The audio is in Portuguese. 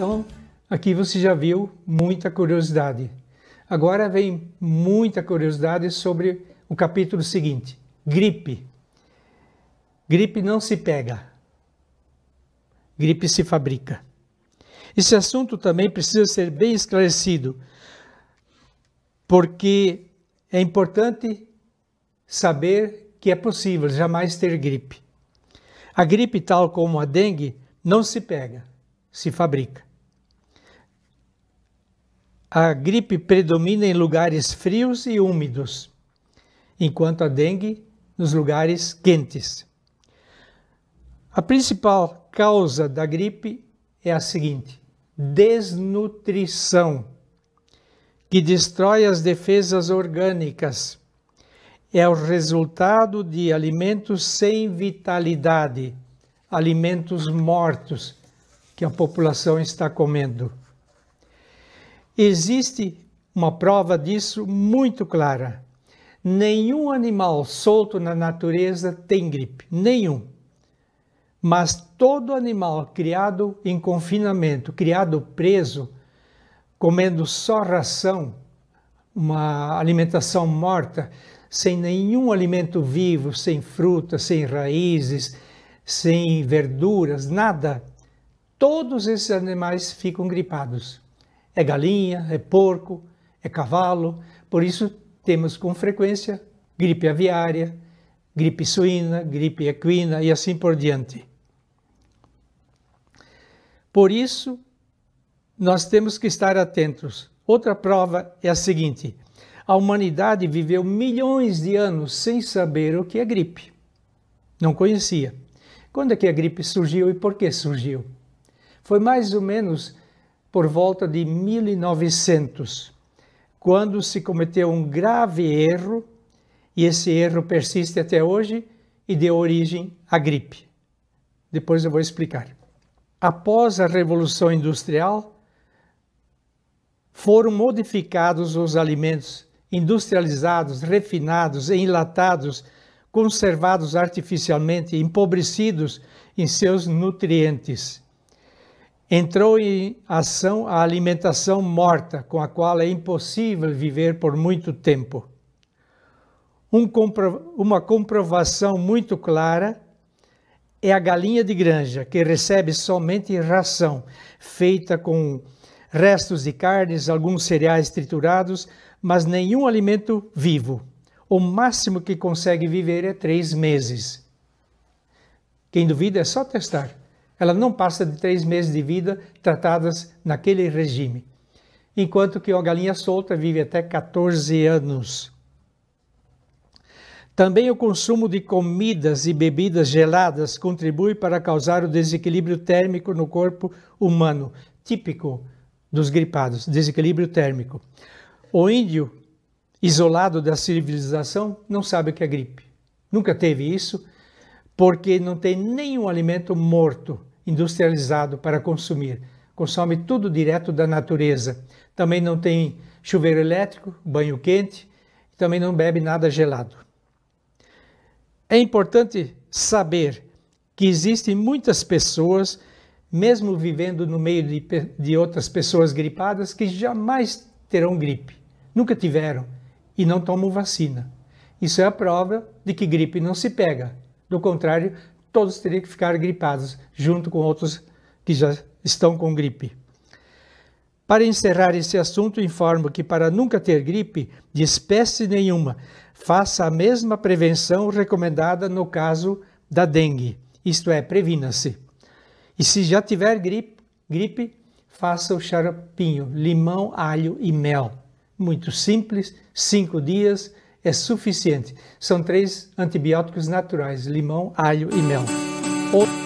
Então, aqui você já viu muita curiosidade. Agora vem muita curiosidade sobre o capítulo seguinte: gripe. Gripe não se pega, gripe se fabrica. Esse assunto também precisa ser bem esclarecido, porque é importante saber que é possível jamais ter gripe. A gripe, tal como a dengue, não se pega, se fabrica. A gripe predomina em lugares frios e úmidos, enquanto a dengue nos lugares quentes. A principal causa da gripe é a seguinte: desnutrição, que destrói as defesas orgânicas. É o resultado de alimentos sem vitalidade, alimentos mortos que a população está comendo. Existe uma prova disso muito clara. Nenhum animal solto na natureza tem gripe, nenhum. Mas todo animal criado em confinamento, criado preso, comendo só ração, uma alimentação morta, sem nenhum alimento vivo, sem frutas, sem raízes, sem verduras, nada, todos esses animais ficam gripados. É galinha, é porco, é cavalo. Por isso, temos com frequência gripe aviária, gripe suína, gripe equina e assim por diante. Por isso, nós temos que estar atentos. Outra prova é a seguinte: a humanidade viveu milhões de anos sem saber o que é gripe. Não conhecia. Quando é que a gripe surgiu e por que surgiu? Foi mais ou menos por volta de 1900, quando se cometeu um grave erro, e esse erro persiste até hoje e deu origem à gripe. Depois eu vou explicar. Após a Revolução Industrial, foram modificados os alimentos industrializados, refinados, enlatados, conservados artificialmente, empobrecidos em seus nutrientes. Entrou em ação a alimentação morta, com a qual é impossível viver por muito tempo. Um compro... uma comprovação muito clara é a galinha de granja, que recebe somente ração feita com restos de carnes, alguns cereais triturados, mas nenhum alimento vivo. O máximo que consegue viver é três meses. Quem duvida é só testar. Ela não passa de três meses de vida tratadas naquele regime, enquanto que uma galinha solta vive até 14 anos. Também o consumo de comidas e bebidas geladas contribui para causar o desequilíbrio térmico no corpo humano, típico dos gripados, desequilíbrio térmico. O índio, isolado da civilização, não sabe o que é gripe. Nunca teve isso porque não tem nenhum alimento morto industrializado para consumir. Consome tudo direto da natureza. Também não tem chuveiro elétrico, banho quente, também não bebe nada gelado. É importante saber que existem muitas pessoas, mesmo vivendo no meio de, de outras pessoas gripadas, que jamais terão gripe, nunca tiveram e não tomam vacina. Isso é a prova de que gripe não se pega, do contrário, todos teriam que ficar gripados, junto com outros que já estão com gripe. Para encerrar esse assunto, informo que para nunca ter gripe de espécie nenhuma, faça a mesma prevenção recomendada no caso da dengue, isto é, previna-se. E se já tiver gripe, gripe, faça o xaropinho, limão, alho e mel. Muito simples, cinco dias, é suficiente. São três antibióticos naturais: limão, alho e mel. Outro